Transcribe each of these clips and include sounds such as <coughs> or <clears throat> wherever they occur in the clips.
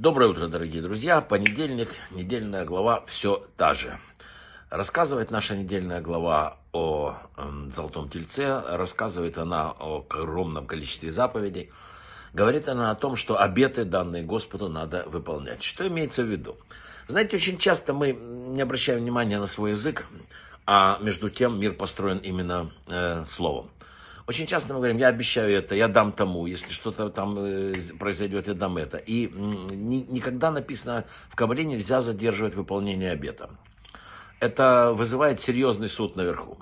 Доброе утро, дорогие друзья. Понедельник, недельная глава все та же. Рассказывает наша недельная глава о Золотом Тельце, рассказывает она о огромном количестве заповедей. Говорит она о том, что обеты, данные Господу, надо выполнять. Что имеется в виду? Знаете, очень часто мы не обращаем внимания на свой язык, а между тем мир построен именно э, словом. Очень часто мы говорим, я обещаю это, я дам тому, если что-то там э, произойдет, я дам это. И никогда написано, в Кабале нельзя задерживать выполнение обета. Это вызывает серьезный суд наверху.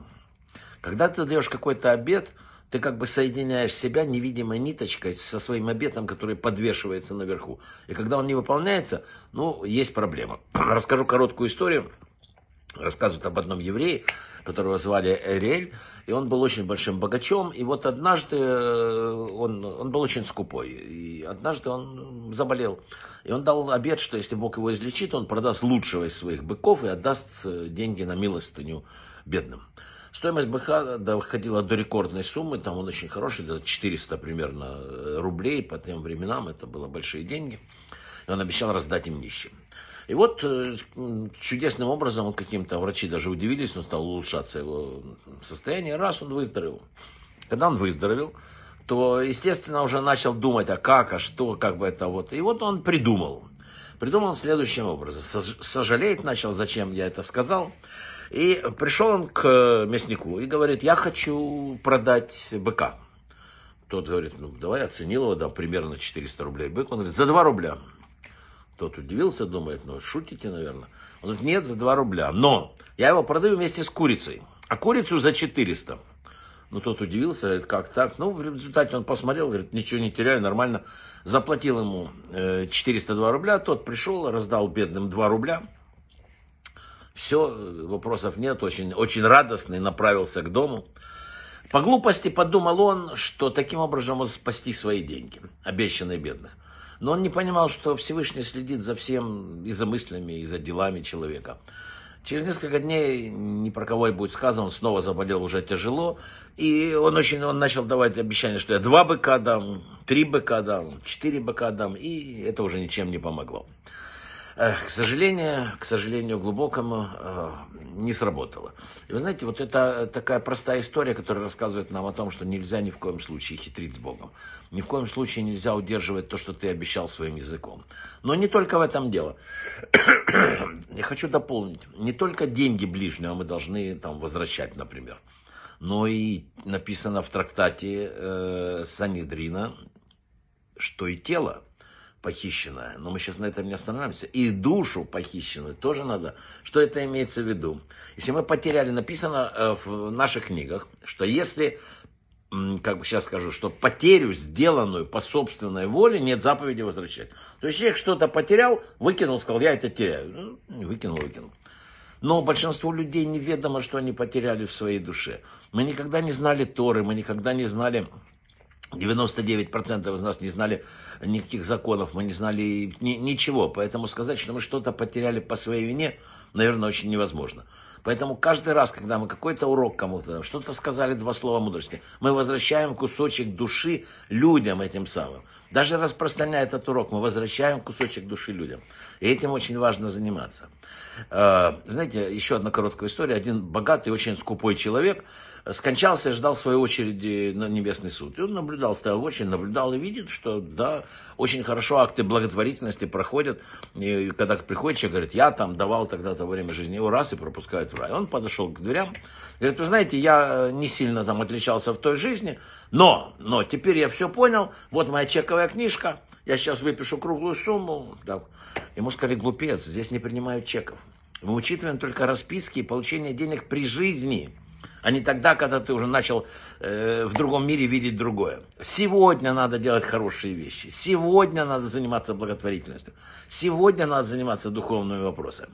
Когда ты даешь какой-то обет, ты как бы соединяешь себя невидимой ниточкой со своим обетом, который подвешивается наверху. И когда он не выполняется, ну, есть проблема. <clears throat> Расскажу короткую историю рассказывают об одном еврее, которого звали Эрель, и он был очень большим богачом, и вот однажды э, он, он был очень скупой, и однажды он заболел, и он дал обед, что если Бог его излечит, он продаст лучшего из своих быков и отдаст э, деньги на милостыню бедным. Стоимость быка доходила до рекордной суммы, там он очень хороший, до 400 примерно э, рублей, по тем временам это было большие деньги и он обещал раздать им нищим. И вот э, чудесным образом, он каким-то врачи даже удивились, он стал улучшаться его состояние, раз он выздоровел. Когда он выздоровел, то, естественно, уже начал думать, а как, а что, как бы это вот. И вот он придумал. Придумал следующим образом. Сожалеет начал, зачем я это сказал. И пришел он к э, мяснику и говорит, я хочу продать быка. Тот говорит, ну давай оценил его, да, примерно 400 рублей бык. Он говорит, за 2 рубля. Тот удивился, думает, ну, шутите, наверное. Он говорит, нет, за 2 рубля. Но я его продаю вместе с курицей. А курицу за 400. Ну, тот удивился, говорит, как так? Ну, в результате он посмотрел, говорит, ничего не теряю, нормально. Заплатил ему 402 э, рубля, тот пришел, раздал бедным 2 рубля. Все, вопросов нет, очень, очень радостный, направился к дому. По глупости подумал он, что таким образом он спасти свои деньги, обещанные бедных. Но он не понимал, что Всевышний следит за всем, и за мыслями, и за делами человека. Через несколько дней, ни про кого и будет сказано, он снова заболел уже тяжело. И он очень он начал давать обещание, что я два быка дам, три быка дам, четыре быка дам. И это уже ничем не помогло к сожалению, к сожалению глубокому, э, не сработало. И вы знаете, вот это э, такая простая история, которая рассказывает нам о том, что нельзя ни в коем случае хитрить с Богом. Ни в коем случае нельзя удерживать то, что ты обещал своим языком. Но не только в этом дело. <coughs> Я хочу дополнить. Не только деньги ближнего мы должны там возвращать, например. Но и написано в трактате э, Санедрина, что и тело – похищенная, но мы сейчас на этом не останавливаемся и душу похищенную тоже надо. Что это имеется в виду? Если мы потеряли, написано э, в наших книгах, что если как бы сейчас скажу, что потерю, сделанную по собственной воле, нет заповеди возвращать. То есть человек что-то потерял, выкинул, сказал, я это теряю. Ну, выкинул, выкинул. Но большинство людей неведомо, что они потеряли в своей душе. Мы никогда не знали Торы, мы никогда не знали 99% из нас не знали никаких законов, мы не знали ни, ничего. Поэтому сказать, что мы что-то потеряли по своей вине, наверное, очень невозможно. Поэтому каждый раз, когда мы какой-то урок кому-то, что-то сказали два слова мудрости, мы возвращаем кусочек души людям этим самым. Даже распространяя этот урок, мы возвращаем кусочек души людям. И этим очень важно заниматься. Э, знаете, еще одна короткая история. Один богатый, очень скупой человек скончался и ждал своей очереди на небесный суд. И он наблюдал, стоял очень наблюдал и видит, что да, очень хорошо акты благотворительности проходят. И когда приходит человек, говорит, я там давал тогда-то время жизни, его раз и пропускают рай. Он подошел к дверям, говорит, вы знаете, я э, не сильно там отличался в той жизни, но, но теперь я все понял, вот моя чековая книжка, я сейчас выпишу круглую сумму. Да. Ему сказали, глупец, здесь не принимают чеков. Мы учитываем только расписки и получение денег при жизни, а не тогда, когда ты уже начал э, в другом мире видеть другое. Сегодня надо делать хорошие вещи. Сегодня надо заниматься благотворительностью. Сегодня надо заниматься духовными вопросами.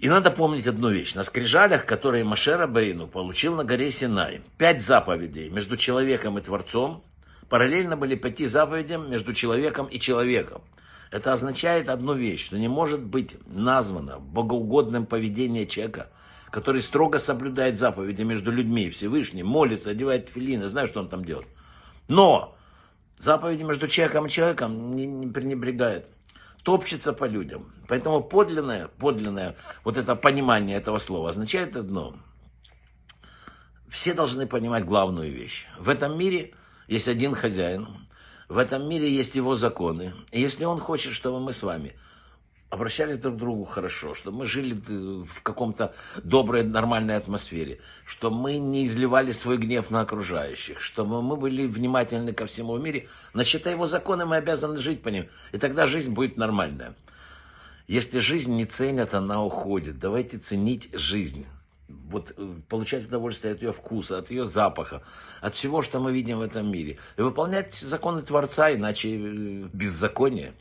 И надо помнить одну вещь. На скрижалях, которые Машера Бейну получил на горе Синай, пять заповедей между человеком и Творцом параллельно были пяти заповедям между человеком и человеком. Это означает одну вещь, что не может быть названо богоугодным поведение человека, который строго соблюдает заповеди между людьми и Всевышним, молится, одевает филины, знаю, что он там делает. Но заповеди между человеком и человеком не, не пренебрегает топчется по людям. Поэтому подлинное, подлинное вот это понимание этого слова означает одно. Все должны понимать главную вещь. В этом мире есть один хозяин, в этом мире есть его законы. И если он хочет, чтобы мы с вами обращались друг к другу хорошо, что мы жили в каком-то доброй, нормальной атмосфере, что мы не изливали свой гнев на окружающих, что мы, мы были внимательны ко всему миру, но считая его законы, мы обязаны жить по ним, и тогда жизнь будет нормальная. Если жизнь не ценят, она уходит. Давайте ценить жизнь. Вот э, получать удовольствие от ее вкуса, от ее запаха, от всего, что мы видим в этом мире. И выполнять законы Творца, иначе э, беззаконие.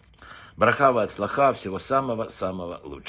Бараха от слаха, всего самого-самого лучшего.